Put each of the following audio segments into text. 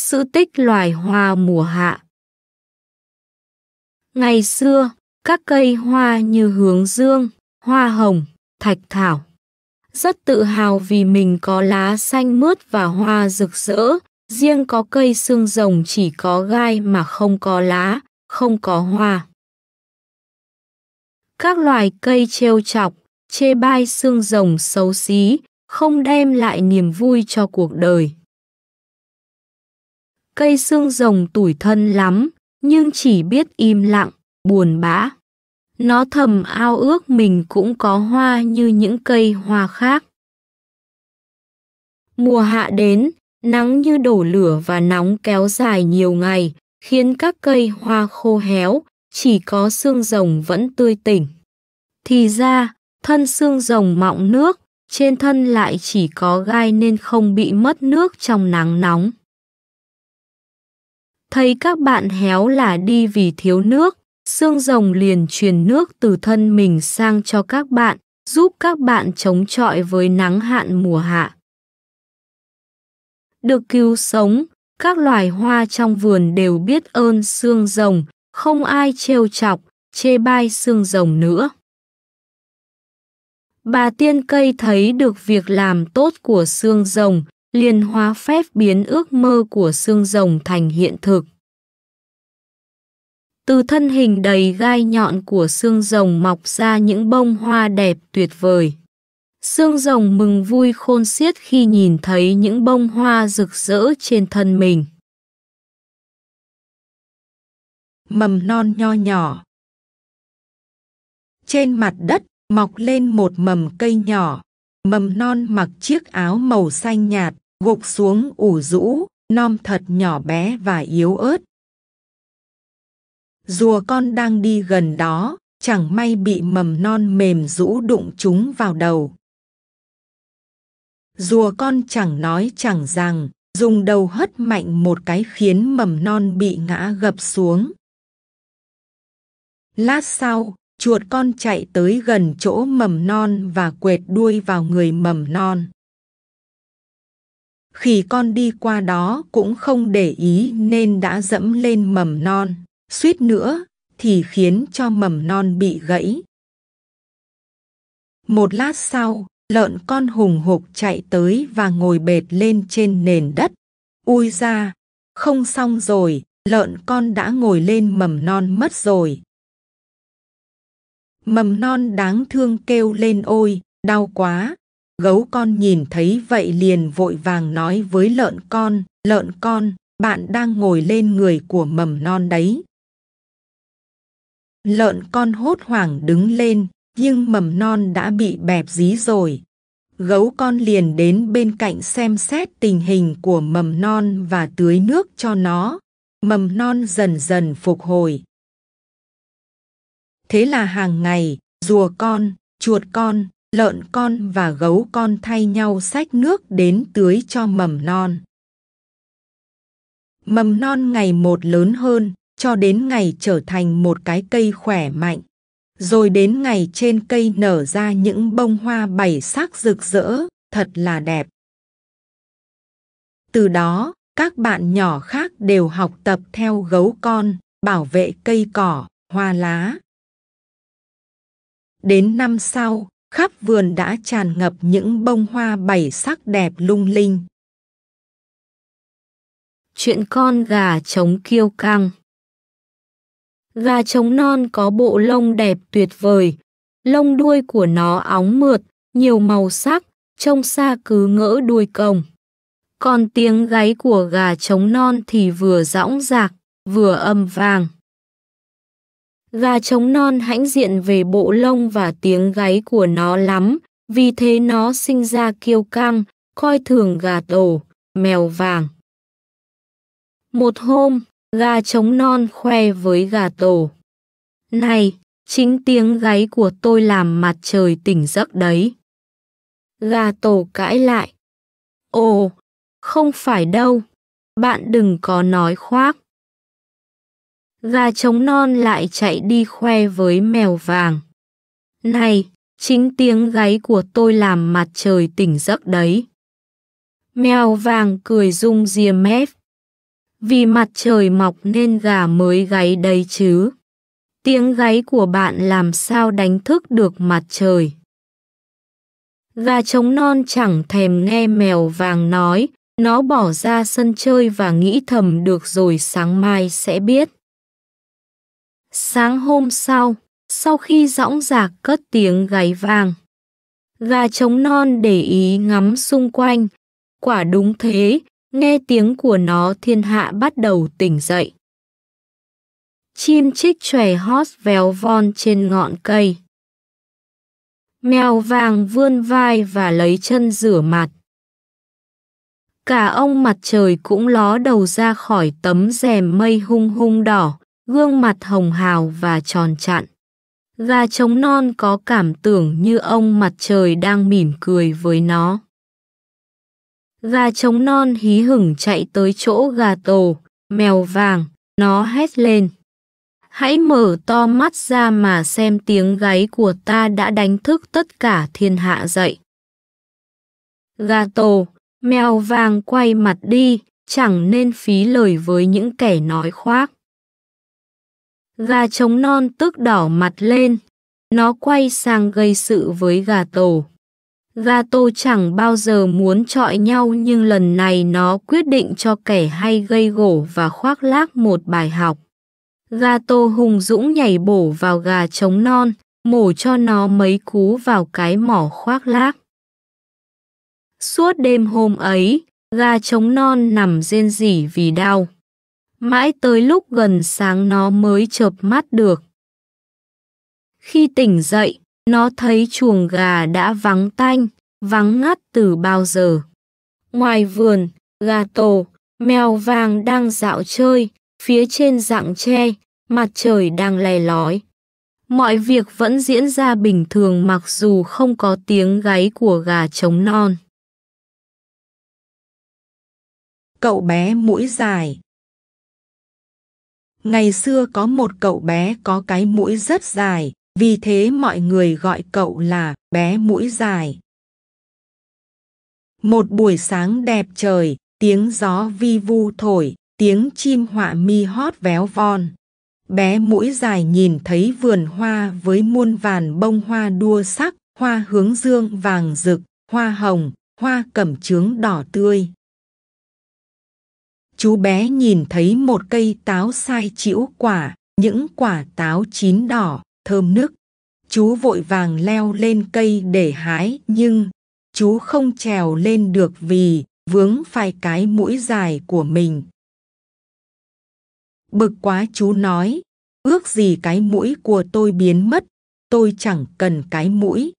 Sự tích loài hoa mùa hạ Ngày xưa, các cây hoa như hướng dương, hoa hồng, thạch thảo. Rất tự hào vì mình có lá xanh mướt và hoa rực rỡ, riêng có cây xương rồng chỉ có gai mà không có lá, không có hoa. Các loài cây trêu chọc, chê bai xương rồng xấu xí, không đem lại niềm vui cho cuộc đời cây xương rồng tủi thân lắm, nhưng chỉ biết im lặng, buồn bã. Nó thầm ao ước mình cũng có hoa như những cây hoa khác. Mùa hạ đến, nắng như đổ lửa và nóng kéo dài nhiều ngày, khiến các cây hoa khô héo, chỉ có xương rồng vẫn tươi tỉnh. Thì ra, thân xương rồng mọng nước, trên thân lại chỉ có gai nên không bị mất nước trong nắng nóng thấy các bạn héo là đi vì thiếu nước, xương rồng liền truyền nước từ thân mình sang cho các bạn, giúp các bạn chống chọi với nắng hạn mùa hạ. Được cứu sống, các loài hoa trong vườn đều biết ơn xương rồng, không ai trêu chọc, chê bai xương rồng nữa. Bà tiên cây thấy được việc làm tốt của xương rồng, liền hóa phép biến ước mơ của xương rồng thành hiện thực. Từ thân hình đầy gai nhọn của xương rồng mọc ra những bông hoa đẹp tuyệt vời. Xương rồng mừng vui khôn xiết khi nhìn thấy những bông hoa rực rỡ trên thân mình. Mầm non nho nhỏ Trên mặt đất mọc lên một mầm cây nhỏ mầm non mặc chiếc áo màu xanh nhạt, gục xuống ủ rũ, non thật nhỏ bé và yếu ớt. Rùa con đang đi gần đó, chẳng may bị mầm non mềm rũ đụng chúng vào đầu. Rùa con chẳng nói chẳng rằng, dùng đầu hất mạnh một cái khiến mầm non bị ngã gập xuống. Lát sau, chuột con chạy tới gần chỗ mầm non và quệt đuôi vào người mầm non. Khi con đi qua đó cũng không để ý nên đã dẫm lên mầm non, suýt nữa thì khiến cho mầm non bị gãy. Một lát sau, lợn con hùng hục chạy tới và ngồi bệt lên trên nền đất. Ui ra, không xong rồi, lợn con đã ngồi lên mầm non mất rồi mầm non đáng thương kêu lên ôi, đau quá. Gấu con nhìn thấy vậy liền vội vàng nói với lợn con, lợn con, bạn đang ngồi lên người của mầm non đấy. Lợn con hốt hoảng đứng lên, nhưng mầm non đã bị bẹp dí rồi. Gấu con liền đến bên cạnh xem xét tình hình của mầm non và tưới nước cho nó. Mầm non dần dần phục hồi, Thế là hàng ngày, rùa con, chuột con, lợn con và gấu con thay nhau xách nước đến tưới cho mầm non. Mầm non ngày một lớn hơn, cho đến ngày trở thành một cái cây khỏe mạnh. Rồi đến ngày trên cây nở ra những bông hoa bảy sắc rực rỡ, thật là đẹp. Từ đó, các bạn nhỏ khác đều học tập theo gấu con, bảo vệ cây cỏ, hoa lá. Đến năm sau, khắp vườn đã tràn ngập những bông hoa bảy sắc đẹp lung linh. Chuyện con gà trống kiêu căng Gà trống non có bộ lông đẹp tuyệt vời, lông đuôi của nó óng mượt, nhiều màu sắc, trông xa cứ ngỡ đuôi cồng. Còn tiếng gáy của gà trống non thì vừa rõng rạc, vừa âm vàng. Gà trống non hãnh diện về bộ lông và tiếng gáy của nó lắm, vì thế nó sinh ra kiêu căng, coi thường gà tổ, mèo vàng. Một hôm, gà trống non khoe với gà tổ. Này, chính tiếng gáy của tôi làm mặt trời tỉnh giấc đấy. Gà tổ cãi lại. Ồ, không phải đâu, bạn đừng có nói khoác gà trống non lại chạy đi khoe với mèo vàng. Này, chính tiếng gáy của tôi làm mặt trời tỉnh giấc đấy. Mèo vàng cười rung ria mép. Vì mặt trời mọc nên gà mới gáy đấy chứ. Tiếng gáy của bạn làm sao đánh thức được mặt trời. Gà trống non chẳng thèm nghe mèo vàng nói, nó bỏ ra sân chơi và nghĩ thầm được rồi sáng mai sẽ biết. Sáng hôm sau, sau khi dõng dạc cất tiếng gáy vàng, gà trống non để ý ngắm xung quanh. Quả đúng thế, nghe tiếng của nó thiên hạ bắt đầu tỉnh dậy. Chim chích chòe hót véo von trên ngọn cây. Mèo vàng vươn vai và lấy chân rửa mặt. Cả ông mặt trời cũng ló đầu ra khỏi tấm rèm mây hung hung đỏ gương mặt hồng hào và tròn chặn. Gà trống non có cảm tưởng như ông mặt trời đang mỉm cười với nó. Gà trống non hí hửng chạy tới chỗ gà tổ, mèo vàng, nó hét lên. Hãy mở to mắt ra mà xem tiếng gáy của ta đã đánh thức tất cả thiên hạ dậy. Gà tổ, mèo vàng quay mặt đi, chẳng nên phí lời với những kẻ nói khoác. Gà trống non tức đỏ mặt lên. Nó quay sang gây sự với gà tổ. Gà tô chẳng bao giờ muốn chọi nhau nhưng lần này nó quyết định cho kẻ hay gây gổ và khoác lác một bài học. Gà tô hùng dũng nhảy bổ vào gà trống non, mổ cho nó mấy cú vào cái mỏ khoác lác. Suốt đêm hôm ấy, gà trống non nằm rên rỉ vì đau mãi tới lúc gần sáng nó mới chợp mắt được. Khi tỉnh dậy, nó thấy chuồng gà đã vắng tanh, vắng ngắt từ bao giờ. Ngoài vườn, gà tổ, mèo vàng đang dạo chơi, phía trên rặng tre, mặt trời đang lè lói. Mọi việc vẫn diễn ra bình thường mặc dù không có tiếng gáy của gà trống non. Cậu bé mũi dài, Ngày xưa có một cậu bé có cái mũi rất dài, vì thế mọi người gọi cậu là bé mũi dài. Một buổi sáng đẹp trời, tiếng gió vi vu thổi, tiếng chim họa mi hót véo von. Bé mũi dài nhìn thấy vườn hoa với muôn vàn bông hoa đua sắc, hoa hướng dương vàng rực, hoa hồng, hoa cẩm trướng đỏ tươi chú bé nhìn thấy một cây táo sai chĩu quả, những quả táo chín đỏ, thơm nức. Chú vội vàng leo lên cây để hái nhưng chú không trèo lên được vì vướng phải cái mũi dài của mình. Bực quá chú nói, ước gì cái mũi của tôi biến mất, tôi chẳng cần cái mũi.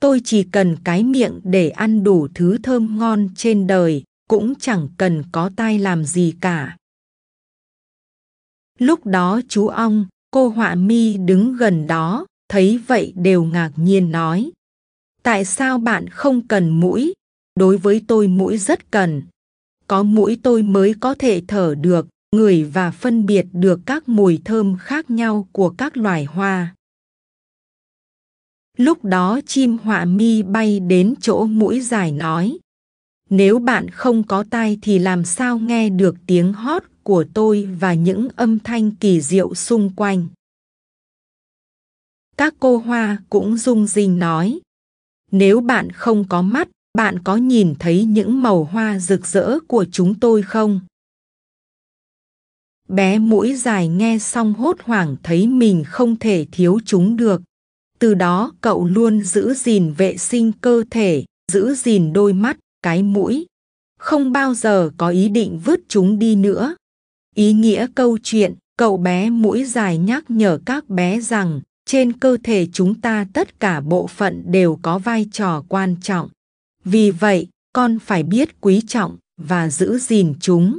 Tôi chỉ cần cái miệng để ăn đủ thứ thơm ngon trên đời, cũng chẳng cần có tai làm gì cả. Lúc đó chú ong, cô họa mi đứng gần đó, thấy vậy đều ngạc nhiên nói. Tại sao bạn không cần mũi? Đối với tôi mũi rất cần. Có mũi tôi mới có thể thở được, ngửi và phân biệt được các mùi thơm khác nhau của các loài hoa. Lúc đó chim họa mi bay đến chỗ mũi dài nói. Nếu bạn không có tai thì làm sao nghe được tiếng hót của tôi và những âm thanh kỳ diệu xung quanh? Các cô hoa cũng rung rinh nói. Nếu bạn không có mắt, bạn có nhìn thấy những màu hoa rực rỡ của chúng tôi không? Bé mũi dài nghe xong hốt hoảng thấy mình không thể thiếu chúng được. Từ đó cậu luôn giữ gìn vệ sinh cơ thể, giữ gìn đôi mắt, cái mũi. Không bao giờ có ý định vứt chúng đi nữa. Ý nghĩa câu chuyện, cậu bé mũi dài nhắc nhở các bé rằng trên cơ thể chúng ta tất cả bộ phận đều có vai trò quan trọng. Vì vậy, con phải biết quý trọng và giữ gìn chúng.